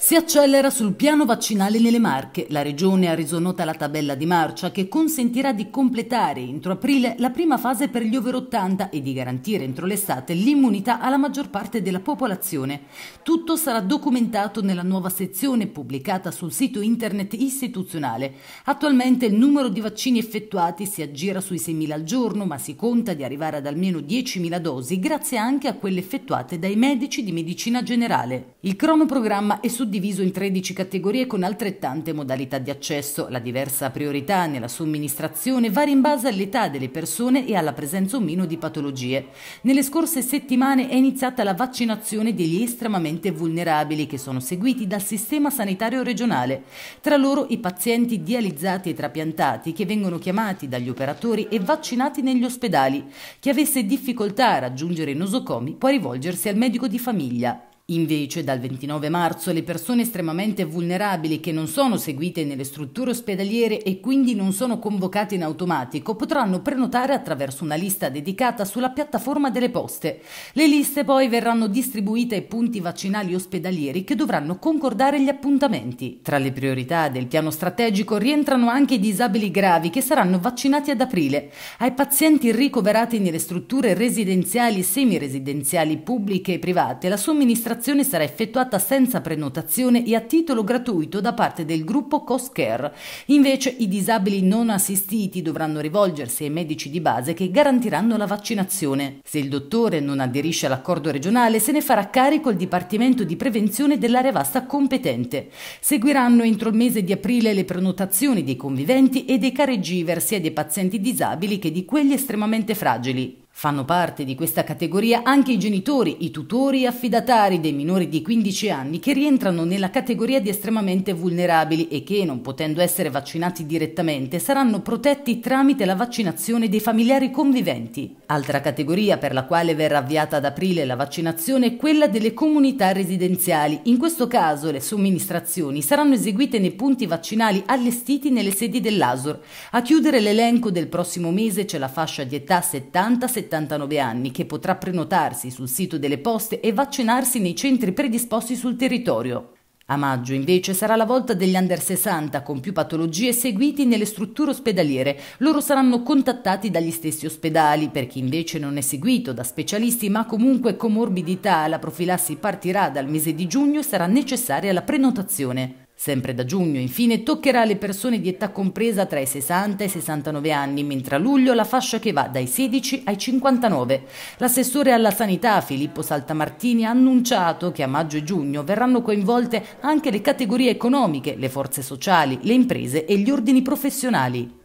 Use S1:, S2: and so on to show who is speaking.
S1: Si accelera sul piano vaccinale nelle Marche. La Regione ha reso nota la tabella di marcia che consentirà di completare entro aprile la prima fase per gli over 80 e di garantire entro l'estate l'immunità alla maggior parte della popolazione. Tutto sarà documentato nella nuova sezione pubblicata sul sito internet istituzionale. Attualmente il numero di vaccini effettuati si aggira sui 6.000 al giorno, ma si conta di arrivare ad almeno 10.000 dosi grazie anche a quelle effettuate dai medici di medicina generale. Il cronoprogramma è su suddiviso in 13 categorie con altrettante modalità di accesso. La diversa priorità nella somministrazione varia in base all'età delle persone e alla presenza o meno di patologie. Nelle scorse settimane è iniziata la vaccinazione degli estremamente vulnerabili che sono seguiti dal sistema sanitario regionale. Tra loro i pazienti dializzati e trapiantati che vengono chiamati dagli operatori e vaccinati negli ospedali. Chi avesse difficoltà a raggiungere i nosocomi può rivolgersi al medico di famiglia. Invece dal 29 marzo le persone estremamente vulnerabili che non sono seguite nelle strutture ospedaliere e quindi non sono convocate in automatico potranno prenotare attraverso una lista dedicata sulla piattaforma delle poste. Le liste poi verranno distribuite ai punti vaccinali ospedalieri che dovranno concordare gli appuntamenti. Tra le priorità del piano strategico rientrano anche i disabili gravi che saranno vaccinati ad aprile. Ai pazienti ricoverati nelle strutture residenziali, e semiresidenziali, pubbliche e private la somministrazione prenotazione sarà effettuata senza prenotazione e a titolo gratuito da parte del gruppo Coscare. Invece i disabili non assistiti dovranno rivolgersi ai medici di base che garantiranno la vaccinazione. Se il dottore non aderisce all'accordo regionale se ne farà carico il Dipartimento di Prevenzione dell'area vasta competente. Seguiranno entro il mese di aprile le prenotazioni dei conviventi e dei caregiver, sia dei pazienti disabili che di quelli estremamente fragili. Fanno parte di questa categoria anche i genitori, i tutori e affidatari dei minori di 15 anni che rientrano nella categoria di estremamente vulnerabili e che, non potendo essere vaccinati direttamente, saranno protetti tramite la vaccinazione dei familiari conviventi. Altra categoria per la quale verrà avviata ad aprile la vaccinazione è quella delle comunità residenziali. In questo caso le somministrazioni saranno eseguite nei punti vaccinali allestiti nelle sedi dell'ASOR. A chiudere l'elenco del prossimo mese c'è la fascia di età 70 70 79 anni che potrà prenotarsi sul sito delle poste e vaccinarsi nei centri predisposti sul territorio. A maggio invece sarà la volta degli under 60 con più patologie seguiti nelle strutture ospedaliere. Loro saranno contattati dagli stessi ospedali, per chi invece non è seguito da specialisti ma comunque comorbidità, la profilassi partirà dal mese di giugno e sarà necessaria la prenotazione. Sempre da giugno, infine, toccherà alle persone di età compresa tra i 60 e i 69 anni, mentre a luglio la fascia che va dai 16 ai 59. L'assessore alla sanità Filippo Saltamartini ha annunciato che a maggio e giugno verranno coinvolte anche le categorie economiche, le forze sociali, le imprese e gli ordini professionali.